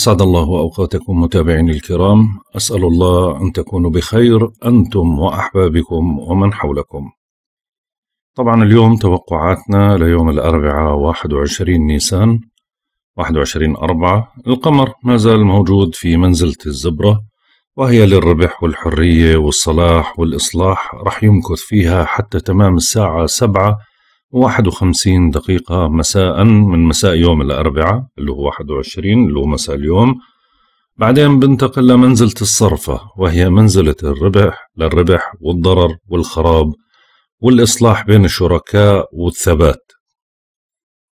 أسعد الله أوقاتكم متابعين الكرام أسأل الله أن تكونوا بخير أنتم وأحبابكم ومن حولكم طبعا اليوم توقعاتنا ليوم الأربعاء 21 نيسان 21 أربعة القمر ما زال موجود في منزلة الزبرة وهي للربح والحرية والصلاح والإصلاح رح يمكث فيها حتى تمام الساعة سبعة 51 دقيقة مساء من مساء يوم الأربعاء اللي هو 21 اللي هو مساء اليوم بعدين بنتقل لمنزلة الصرفة وهي منزلة الربح للربح والضرر والخراب والإصلاح بين الشركاء والثبات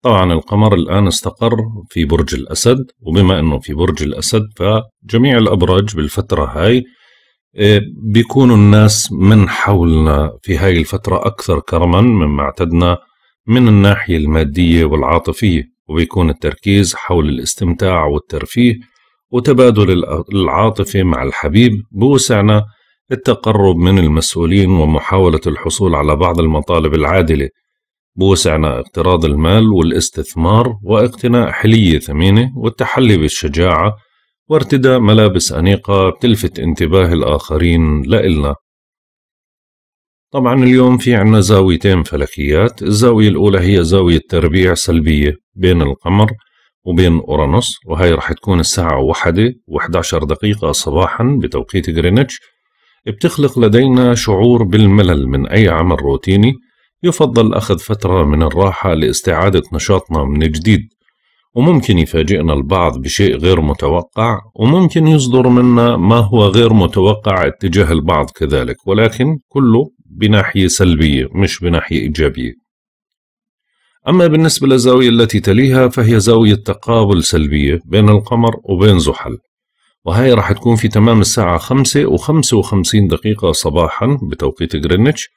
طبعا القمر الآن استقر في برج الأسد وبما أنه في برج الأسد فجميع الأبراج بالفترة هاي إيه، بيكونوا الناس من حولنا في هاي الفترة أكثر كرما مما اعتدنا من الناحية المادية والعاطفية وبيكون التركيز حول الاستمتاع والترفيه وتبادل العاطفة مع الحبيب بوسعنا التقرب من المسؤولين ومحاولة الحصول على بعض المطالب العادلة بوسعنا اقتراض المال والاستثمار واقتناء حلية ثمينة والتحلي بالشجاعة وارتداء ملابس أنيقة تلفت انتباه الآخرين لإلنا طبعا اليوم في عنا زاويتين فلكيات الزاوية الأولى هي زاوية تربيع سلبية بين القمر وبين أورانوس وهي رح تكون الساعة واحدة و11 دقيقة صباحا بتوقيت غرينتش بتخلق لدينا شعور بالملل من أي عمل روتيني يفضل أخذ فترة من الراحة لاستعادة نشاطنا من جديد وممكن يفاجئنا البعض بشيء غير متوقع وممكن يصدر منا ما هو غير متوقع اتجاه البعض كذلك ولكن كله بناحية سلبية مش بناحية إيجابية أما بالنسبة للزاوية التي تليها فهي زاوية تقابل سلبية بين القمر وبين زحل وهي راح تكون في تمام الساعة 5 و 55 دقيقة صباحا بتوقيت غرينتش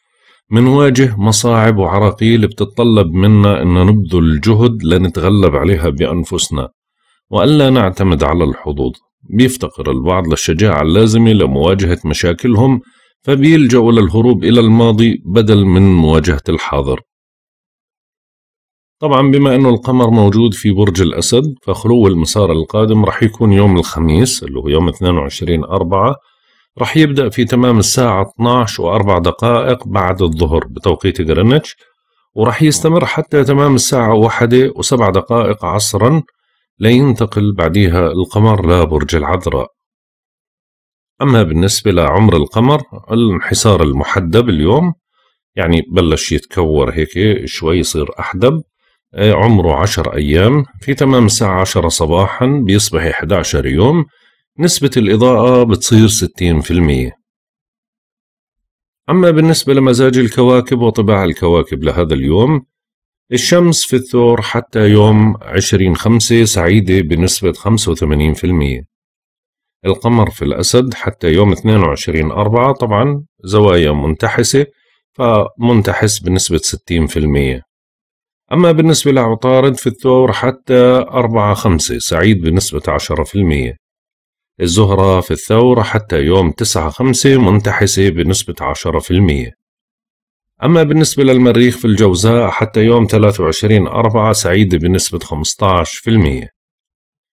منواجه مصاعب وعراقيل بتتطلب منا أن نبذل جهد لنتغلب عليها بأنفسنا وألا نعتمد على الحظوظ بيفتقر البعض للشجاعة اللازمة لمواجهة مشاكلهم فبيلجأوا للهروب إلى الماضي بدل من مواجهة الحاضر طبعا بما أنه القمر موجود في برج الأسد فخلو المسار القادم رح يكون يوم الخميس اللي هو يوم 22 أربعة رح يبدأ في تمام الساعة 12 وأربع دقائق بعد الظهر بتوقيت غرينتش ورح يستمر حتى تمام الساعة واحدة وسبع دقائق عصرا لينتقل بعدها القمر لبرج العذراء أما بالنسبة لعمر القمر الانحسار المحدب اليوم يعني بلش يتكور هيك شوي يصير أحدب آه، عمره عشر أيام في تمام الساعة عشرة صباحا بيصبح 11 يوم نسبة الإضاءة بتصير 60% أما بالنسبة لمزاج الكواكب وطباع الكواكب لهذا اليوم الشمس في الثور حتى يوم 20 خمسة سعيدة بنسبة 85% القمر في الأسد حتى يوم 22 أربعة طبعا زوايا منتحسة فمنتحس بنسبة 60% أما بالنسبة لعطارد في الثور حتى أربعة خمسة سعيد بنسبة 10% الزهرة في الثور حتى يوم تسعة خمسة منتحسة بنسبة 10% أما بالنسبة للمريخ في الجوزاء حتى يوم 23 أربعة سعيد بنسبة 15%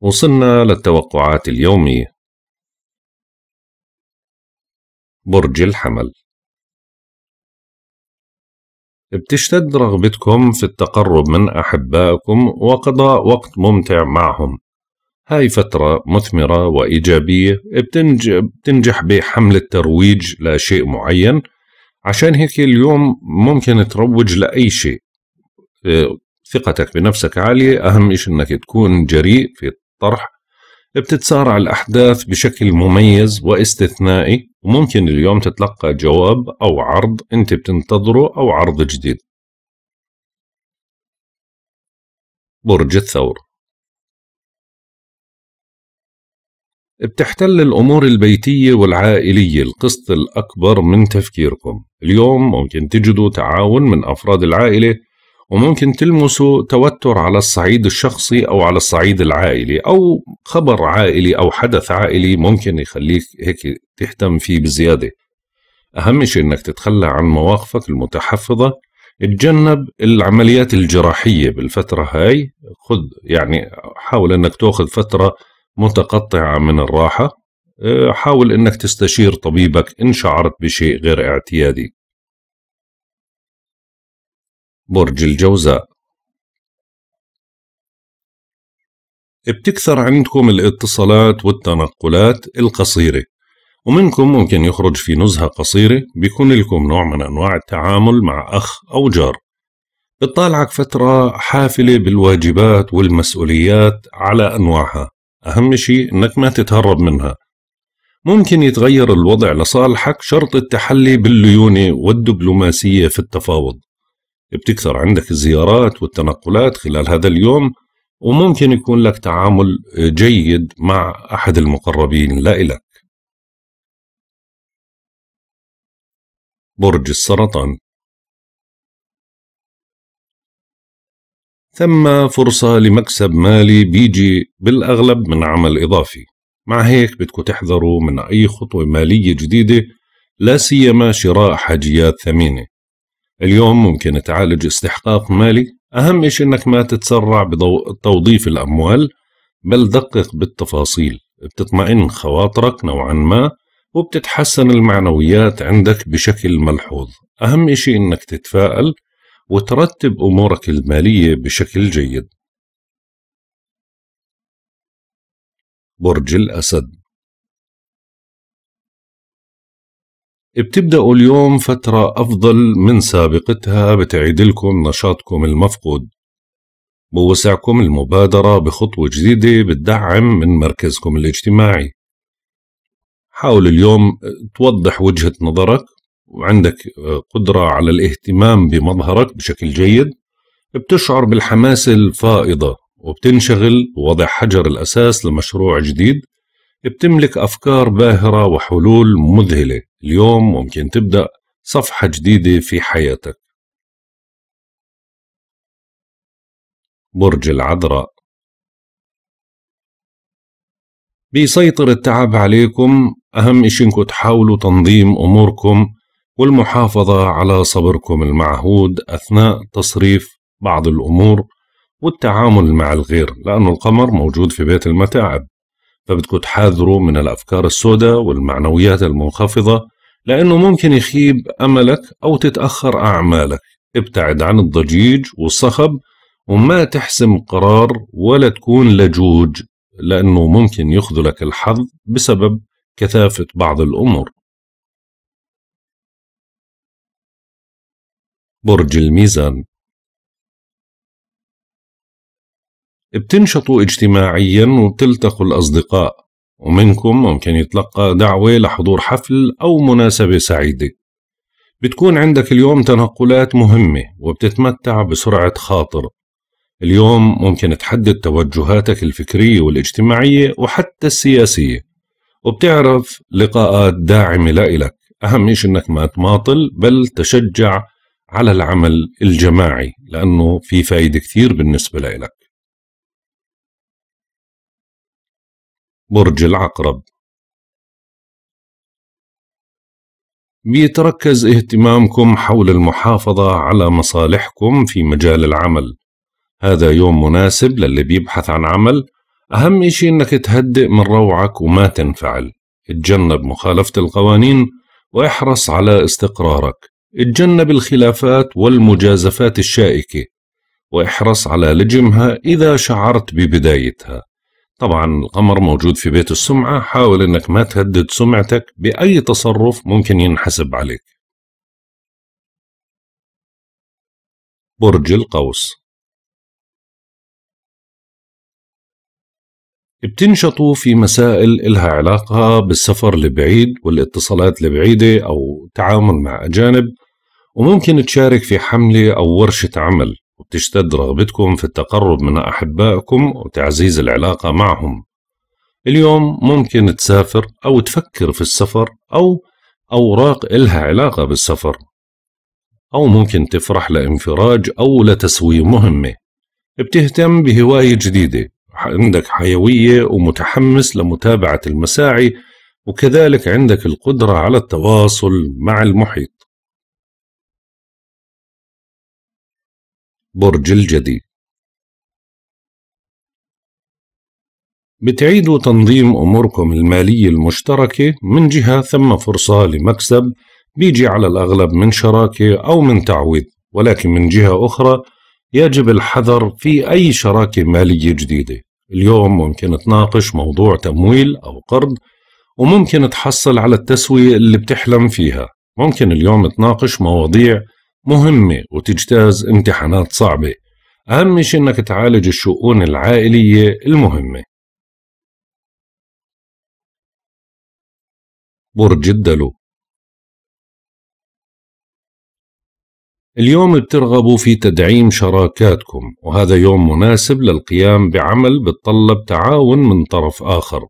وصلنا للتوقعات اليومية برج الحمل بتشتد رغبتكم في التقرب من أحبائكم وقضاء وقت ممتع معهم هاي فترة مثمرة وإيجابية بتنج... بتنجح بحملة ترويج لشيء معين عشان هيك اليوم ممكن تروج لأي شيء آه، ثقتك بنفسك عالية أهم إشي أنك تكون جريء في الطرح بتتسارع الأحداث بشكل مميز واستثنائي وممكن اليوم تتلقى جواب أو عرض أنت بتنتظره أو عرض جديد برج الثور بتحتل الأمور البيتية والعائلية القسط الأكبر من تفكيركم اليوم ممكن تجدوا تعاون من أفراد العائلة وممكن تلمسوا توتر على الصعيد الشخصي أو على الصعيد العائلي أو خبر عائلي أو حدث عائلي ممكن يخليك هيك تهتم فيه بزيادة أهم شيء أنك تتخلى عن مواقفك المتحفظة تجنب العمليات الجراحية بالفترة هاي خذ يعني حاول أنك تأخذ فترة متقطعة من الراحة آه، حاول أنك تستشير طبيبك إن شعرت بشيء غير اعتيادي برج الجوزاء بتكثر عندكم الاتصالات والتنقلات القصيرة ومنكم ممكن يخرج في نزهة قصيرة بيكون لكم نوع من أنواع التعامل مع أخ أو جار بتطالعك فترة حافلة بالواجبات والمسؤوليات على أنواعها أهم شيء أنك ما تتهرب منها ممكن يتغير الوضع لصالحك شرط التحلي بالليونة والدبلوماسية في التفاوض بتكثر عندك الزيارات والتنقلات خلال هذا اليوم وممكن يكون لك تعامل جيد مع أحد المقربين لا إلك برج السرطان ثم فرصة لمكسب مالي بيجي بالأغلب من عمل إضافي مع هيك بدكم تحذروا من أي خطوة مالية جديدة لا سيما شراء حاجيات ثمينة اليوم ممكن تعالج استحقاق مالي أهم شيء أنك ما تتسرع بتوظيف الأموال بل دقق بالتفاصيل بتطمئن خواطرك نوعا ما وبتتحسن المعنويات عندك بشكل ملحوظ أهم شيء أنك تتفائل وترتب أمورك المالية بشكل جيد برج الأسد بتبدأوا اليوم فترة أفضل من سابقتها بتعيد لكم نشاطكم المفقود بوسعكم المبادرة بخطوة جديدة بتدعم من مركزكم الاجتماعي حاول اليوم آه، توضح وجهة نظرك وعندك آه، قدرة على الاهتمام بمظهرك بشكل جيد بتشعر بالحماسة الفائضة وبتنشغل ووضع حجر الأساس لمشروع جديد بتملك أفكار باهرة وحلول مذهلة اليوم ممكن تبدأ صفحة جديدة في حياتك برج العذراء بيسيطر التعب عليكم أهم إشي إنكم تحاولوا تنظيم أموركم والمحافظة على صبركم المعهود أثناء تصريف بعض الأمور والتعامل مع الغير لأن القمر موجود في بيت المتاعب فبدكم تحاذروا من الأفكار السوداء والمعنويات المنخفضة لأنه ممكن يخيب أملك أو تتأخر أعمالك ابتعد عن الضجيج والصخب وما تحسم قرار ولا تكون لجوج لأنه ممكن يخذلك الحظ بسبب كثافة بعض الأمور برج الميزان بتنشطوا اجتماعيا وبتلتقوا الأصدقاء ومنكم ممكن يتلقى دعوة لحضور حفل أو مناسبة سعيدة بتكون عندك اليوم تنقلات مهمة وبتتمتع بسرعة خاطر اليوم ممكن تحدد توجهاتك الفكرية والاجتماعية وحتى السياسية وبتعرف لقاءات داعمة لإلك أهم شيء أنك ما تماطل بل تشجع على العمل الجماعي لأنه في فايدة كثير بالنسبة لإلك برج العقرب بيتركز اهتمامكم حول المحافظة على مصالحكم في مجال العمل هذا يوم مناسب للي بيبحث عن عمل أهم إشي إنك تهدئ من روعك وما تنفعل اتجنب مخالفة القوانين واحرص على استقرارك اتجنب الخلافات والمجازفات الشائكة واحرص على لجمها إذا شعرت ببدايتها طبعا القمر موجود في بيت السمعة حاول انك ما تهدد سمعتك بأي تصرف ممكن ينحسب عليك برج القوس بتنشطوا في مسائل إلها علاقة بالسفر لبعيد والاتصالات لبعيدة أو تعامل مع أجانب وممكن تشارك في حملة أو ورشة عمل وتشتد رغبتكم في التقرب من أحبائكم وتعزيز العلاقة معهم اليوم ممكن تسافر أو تفكر في السفر أو أوراق إلها علاقة بالسفر أو ممكن تفرح لانفراج أو لتسوي مهمة بتهتم بهواية جديدة عندك حيوية ومتحمس لمتابعة المساعي وكذلك عندك القدرة على التواصل مع المحيط برج الجدي بتعيدوا تنظيم أموركم المالية المشتركة من جهة ثم فرصة لمكسب بيجي على الأغلب من شراكة أو من تعويض ولكن من جهة أخرى يجب الحذر في أي شراكة مالية جديدة اليوم ممكن تناقش موضوع تمويل أو قرض وممكن تحصل على التسوية اللي بتحلم فيها ممكن اليوم تناقش مواضيع مهمة وتجتاز امتحانات صعبة أهم شيء إنك تعالج الشؤون العائلية المهمة برج الدلو اليوم بترغبوا في تدعيم شراكاتكم وهذا يوم مناسب للقيام بعمل بتطلب تعاون من طرف آخر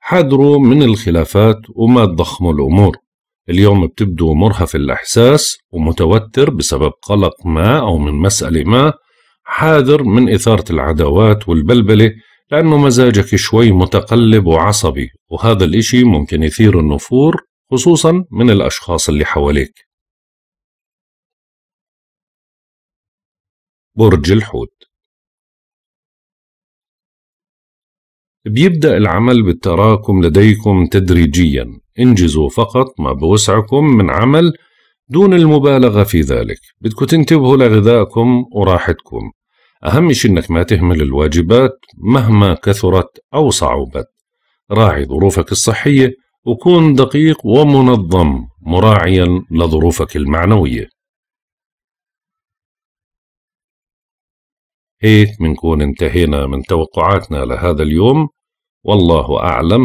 حذروا من الخلافات وما تضخموا الأمور اليوم بتبدو مرهف الإحساس ومتوتر بسبب قلق ما أو من مسألة ما حاذر من إثارة العداوات والبلبلة لأنه مزاجك شوي متقلب وعصبي وهذا الإشي ممكن يثير النفور خصوصا من الأشخاص اللي حواليك برج الحوت بيبدأ العمل بالتراكم لديكم تدريجيا انجزوا فقط ما بوسعكم من عمل دون المبالغة في ذلك بدكم تنتبهوا لغذائكم وراحتكم أهم شيء إنك ما تهمل الواجبات مهما كثرت أو صعوبت راعي ظروفك الصحية وكون دقيق ومنظم مراعيا لظروفك المعنوية هيك منكون انتهينا من توقعاتنا لهذا اليوم والله أعلم